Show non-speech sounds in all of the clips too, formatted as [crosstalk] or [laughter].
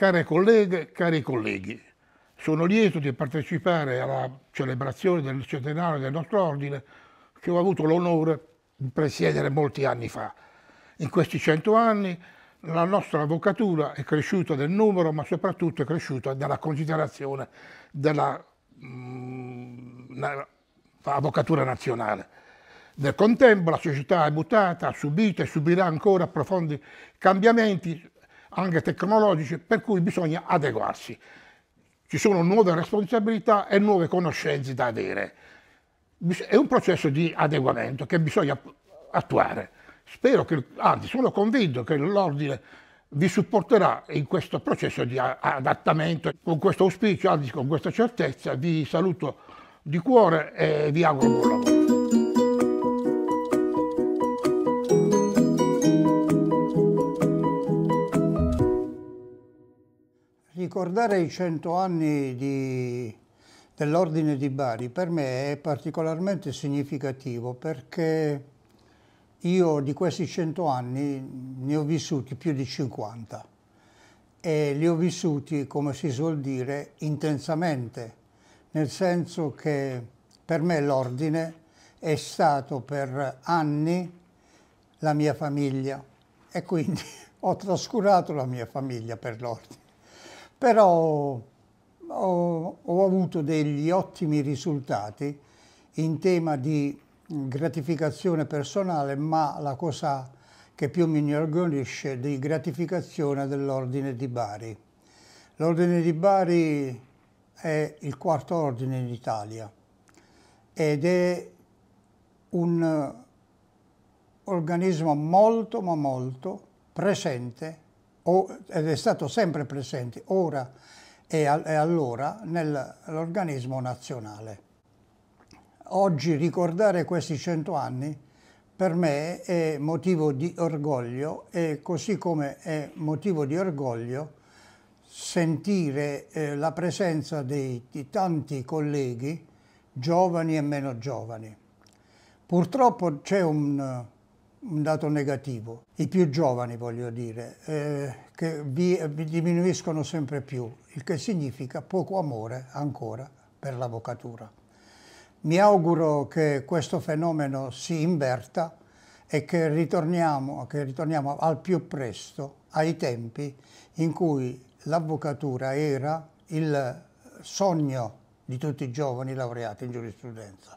Care colleghe, cari colleghi, sono lieto di partecipare alla celebrazione del centenario del nostro ordine che ho avuto l'onore di presiedere molti anni fa. In questi cento anni la nostra avvocatura è cresciuta del numero, ma soprattutto è cresciuta dalla considerazione dell'avvocatura mm, nazionale. Nel contempo la società è mutata, ha subito e subirà ancora profondi cambiamenti anche tecnologici, per cui bisogna adeguarsi. Ci sono nuove responsabilità e nuove conoscenze da avere. È un processo di adeguamento che bisogna attuare. Spero che, anzi sono convinto che l'ordine vi supporterà in questo processo di adattamento. Con questo auspicio, anzi con questa certezza, vi saluto di cuore e vi auguro buon lavoro. Ricordare i cento anni dell'Ordine di Bari per me è particolarmente significativo perché io di questi cento anni ne ho vissuti più di 50 e li ho vissuti, come si suol dire, intensamente, nel senso che per me l'Ordine è stato per anni la mia famiglia e quindi [laughs] ho trascurato la mia famiglia per l'Ordine però ho, ho avuto degli ottimi risultati in tema di gratificazione personale, ma la cosa che più mi inorgoglisce di gratificazione dell'Ordine di Bari. L'Ordine di Bari è il quarto ordine in Italia ed è un organismo molto ma molto presente ed è stato sempre presente ora e, allora nell'organismo nazionale. Oggi ricordare questi cento anni per me è motivo di orgoglio e così come è motivo di orgoglio sentire eh, la presenza dei, di tanti colleghi giovani e meno giovani. Purtroppo c'è un, un dato negativo. I più giovani, voglio dire, eh, che vi, vi diminuiscono sempre più, il che significa poco amore ancora per l'avvocatura. Mi auguro che questo fenomeno si inverta e che ritorniamo, che ritorniamo al più presto ai tempi in cui l'avvocatura era il sogno di tutti i giovani laureati in giurisprudenza.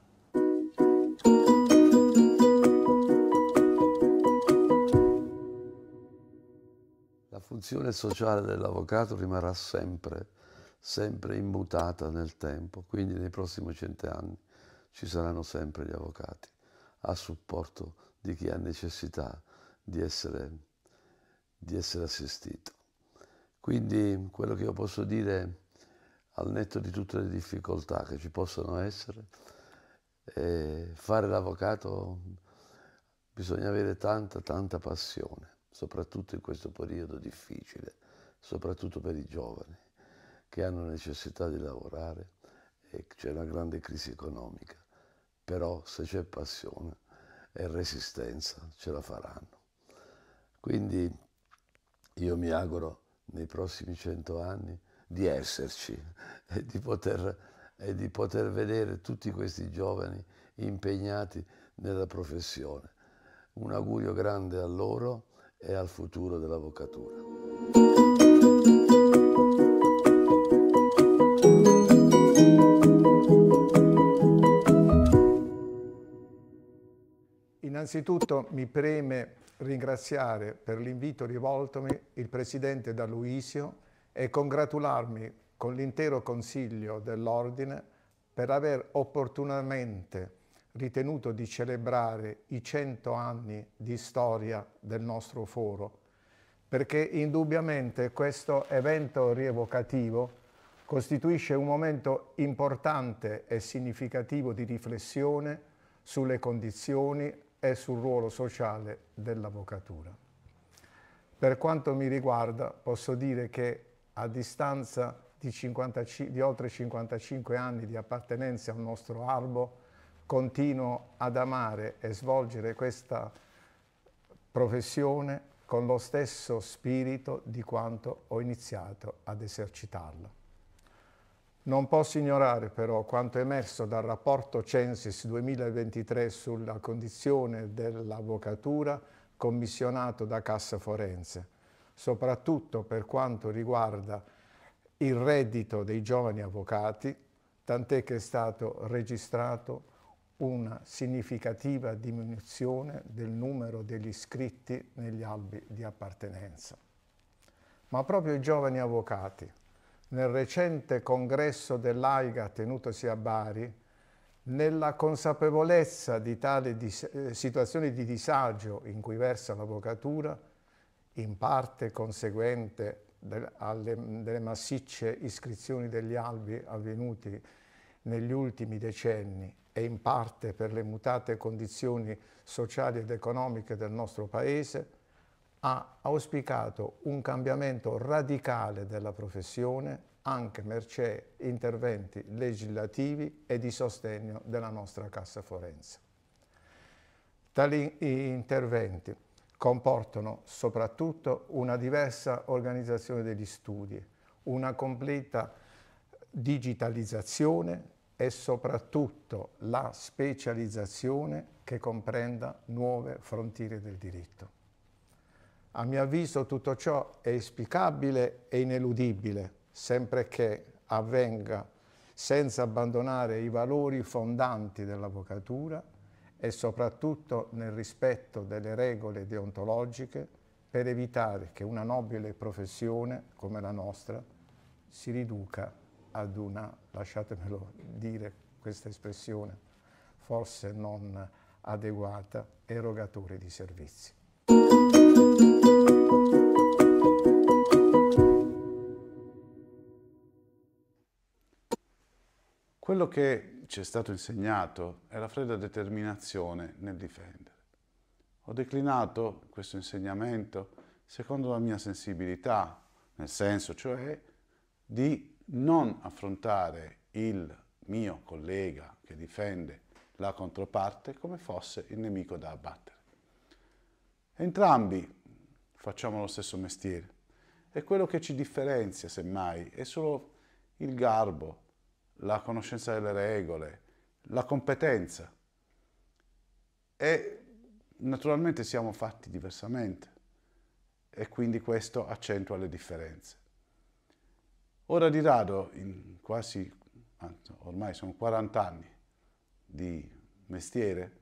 funzione sociale dell'avvocato rimarrà sempre, sempre immutata nel tempo, quindi nei prossimi cent'anni ci saranno sempre gli avvocati a supporto di chi ha necessità di essere, di essere assistito. Quindi quello che io posso dire al netto di tutte le difficoltà che ci possono essere, eh, fare l'avvocato bisogna avere tanta, tanta passione soprattutto in questo periodo difficile, soprattutto per i giovani che hanno necessità di lavorare e c'è una grande crisi economica. Però se c'è passione e resistenza ce la faranno. Quindi io mi auguro nei prossimi cento anni di esserci [laughs] e di, poter, e di poter vedere tutti questi giovani impegnati nella professione. Un augurio grande a loro e al futuro dell'avvocatura. Innanzitutto mi preme ringraziare per l'invito rivoltomi il Presidente D'Aluisio e congratularmi con l'intero Consiglio dell'Ordine per aver opportunamente ritenuto di celebrare i 100 anni di storia del nostro foro, perché indubbiamente questo evento rievocativo costituisce un momento importante e significativo di riflessione sulle condizioni e sul ruolo sociale dell'avvocatura. Per quanto mi riguarda posso dire che a distanza di, 50, di oltre 55 anni di appartenenza al nostro arbo, continuo ad amare e svolgere questa professione con lo stesso spirito di quanto ho iniziato ad esercitarla. Non posso ignorare però quanto emerso dal rapporto Censis 2023 sulla condizione dell'avvocatura commissionato da Cassa Forense, soprattutto per quanto riguarda il reddito dei giovani avvocati, tant'è che è stato registrato una significativa diminuzione del numero degli iscritti negli albi di appartenenza. Ma proprio i giovani avvocati, nel recente congresso dell'AIGA tenutosi a Bari, nella consapevolezza di tale dis eh, situazione di disagio in cui versa l'avvocatura, in parte conseguente de alle, delle massicce iscrizioni degli albi avvenuti negli ultimi decenni e in parte per le mutate condizioni sociali ed economiche del nostro Paese, ha auspicato un cambiamento radicale della professione anche mercé interventi legislativi e di sostegno della nostra Cassa Forense. Tali interventi comportano soprattutto una diversa organizzazione degli studi, una completa digitalizzazione e soprattutto la specializzazione che comprenda nuove frontiere del diritto. A mio avviso tutto ciò è esplicabile e ineludibile, sempre che avvenga senza abbandonare i valori fondanti dell'avvocatura e soprattutto nel rispetto delle regole deontologiche per evitare che una nobile professione come la nostra si riduca ad una, lasciatemelo dire questa espressione, forse non adeguata, erogatore di servizi. Quello che ci è stato insegnato è la fredda determinazione nel difendere. Ho declinato questo insegnamento secondo la mia sensibilità, nel senso cioè di non affrontare il mio collega che difende la controparte come fosse il nemico da abbattere. Entrambi facciamo lo stesso mestiere e quello che ci differenzia, semmai, è solo il garbo, la conoscenza delle regole, la competenza. E naturalmente siamo fatti diversamente e quindi questo accentua le differenze. Ora di rado, in quasi, ormai sono 40 anni di mestiere,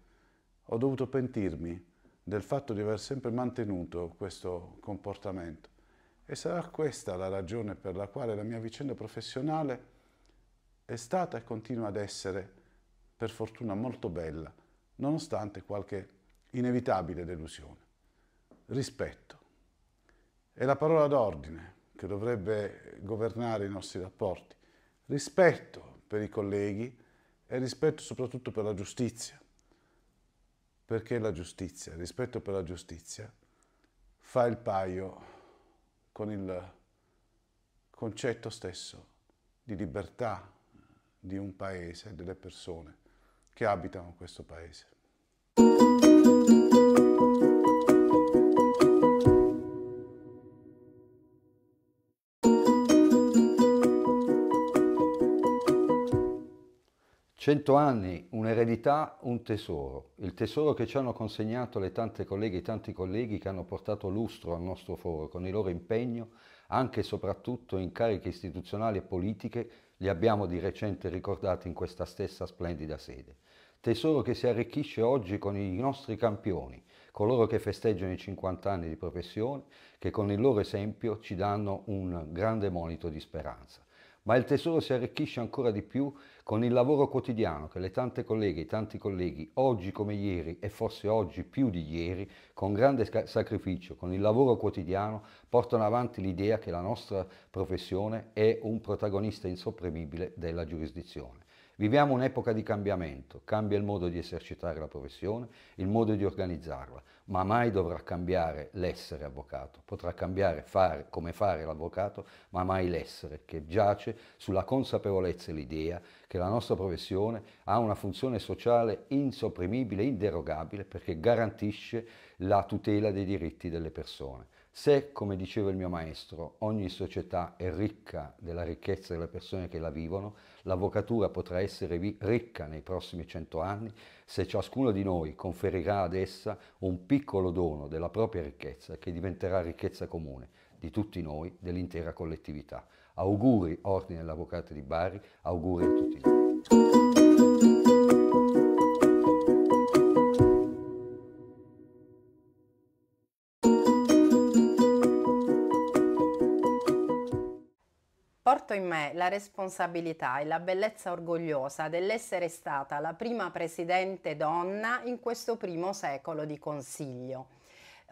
ho dovuto pentirmi del fatto di aver sempre mantenuto questo comportamento e sarà questa la ragione per la quale la mia vicenda professionale è stata e continua ad essere, per fortuna, molto bella, nonostante qualche inevitabile delusione. Rispetto. È la parola d'ordine che dovrebbe governare i nostri rapporti, rispetto per i colleghi e rispetto soprattutto per la giustizia. Perché la giustizia, il rispetto per la giustizia, fa il paio con il concetto stesso di libertà di un paese, delle persone che abitano questo paese. 100 anni, un'eredità, un tesoro, il tesoro che ci hanno consegnato le tante colleghe e tanti colleghi che hanno portato lustro al nostro foro con il loro impegno, anche e soprattutto in cariche istituzionali e politiche, li abbiamo di recente ricordati in questa stessa splendida sede. Tesoro che si arricchisce oggi con i nostri campioni, coloro che festeggiano i 50 anni di professione, che con il loro esempio ci danno un grande monito di speranza ma il tesoro si arricchisce ancora di più con il lavoro quotidiano che le tante colleghe e tanti colleghi, oggi come ieri e forse oggi più di ieri, con grande sacrificio, con il lavoro quotidiano, portano avanti l'idea che la nostra professione è un protagonista insopprimibile della giurisdizione. Viviamo un'epoca di cambiamento, cambia il modo di esercitare la professione, il modo di organizzarla, ma mai dovrà cambiare l'essere avvocato, potrà cambiare fare, come fare l'avvocato, ma mai l'essere, che giace sulla consapevolezza e l'idea che la nostra professione ha una funzione sociale insopprimibile, inderogabile, perché garantisce la tutela dei diritti delle persone. Se, come diceva il mio maestro, ogni società è ricca della ricchezza delle persone che la vivono, l'avvocatura potrà essere ricca nei prossimi cento anni se ciascuno di noi conferirà ad essa un piccolo dono della propria ricchezza che diventerà ricchezza comune di tutti noi, dell'intera collettività. Auguri Ordine dell'Avvocato di Bari, auguri a tutti noi. riscatta in me la responsabilità e la bellezza orgogliosa dell'essere stata la prima presidente donna in questo primo secolo di Consiglio.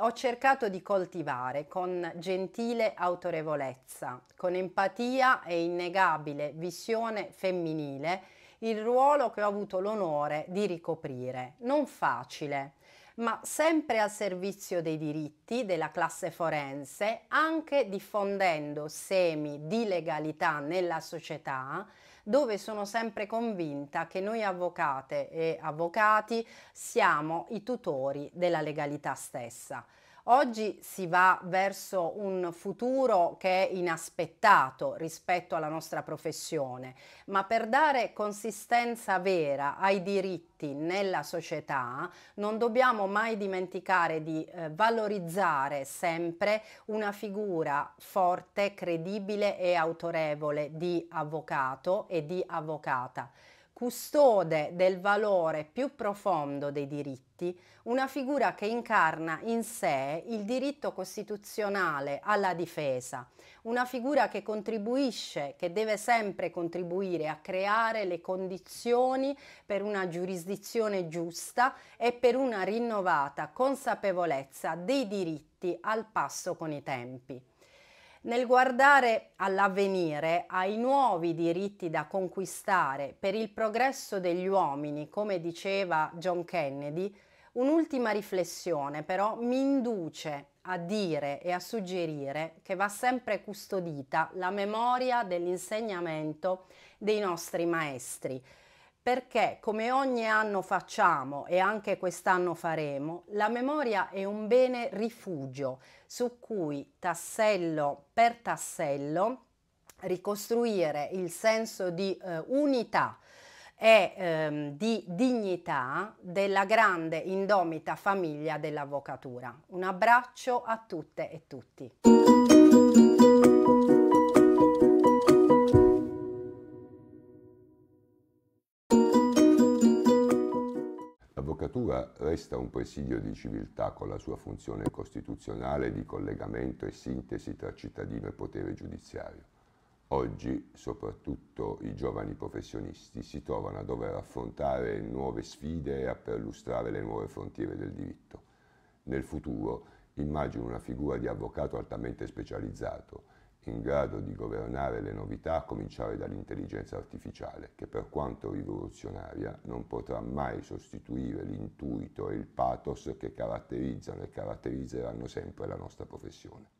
Ho cercato di coltivare con gentile autorevolezza, con empatia e innegabile visione femminile il ruolo che ho avuto l'onore di ricoprire. Non facile, ma sempre al servizio dei diritti della classe forense, anche diffondendo semi di legalità nella società dove sono sempre convinta che noi avvocate e avvocati siamo i tutori della legalità stessa. Oggi si va verso un futuro che è inaspettato rispetto alla nostra professione, ma per dare consistenza vera ai diritti nella società non dobbiamo mai dimenticare di eh, valorizzare sempre una figura forte, credibile e autorevole di avvocato e di avvocata custode del valore più profondo dei diritti, una figura che incarna in sé il diritto costituzionale alla difesa, una figura che contribuisce, che deve sempre contribuire a creare le condizioni per una giurisdizione giusta e per una rinnovata consapevolezza dei diritti al passo con i tempi. Nel guardare all'avvenire, ai nuovi diritti da conquistare per il progresso degli uomini, come diceva John Kennedy, un'ultima riflessione però mi induce a dire e a suggerire che va sempre custodita la memoria dell'insegnamento dei nostri maestri perché come ogni anno facciamo e anche quest'anno faremo, la memoria è un bene rifugio su cui tassello per tassello ricostruire il senso di eh, unità e ehm, di dignità della grande indomita famiglia dell'avvocatura. Un abbraccio a tutte e tutti. L'avvocatura resta un presidio di civiltà con la sua funzione costituzionale di collegamento e sintesi tra cittadino e potere giudiziario. Oggi, soprattutto i giovani professionisti si trovano a dover affrontare nuove sfide e a perlustrare le nuove frontiere del diritto. Nel futuro immagino una figura di avvocato altamente specializzato, in grado di governare le novità a cominciare dall'intelligenza artificiale, che per quanto rivoluzionaria non potrà mai sostituire l'intuito e il pathos che caratterizzano e caratterizzeranno sempre la nostra professione.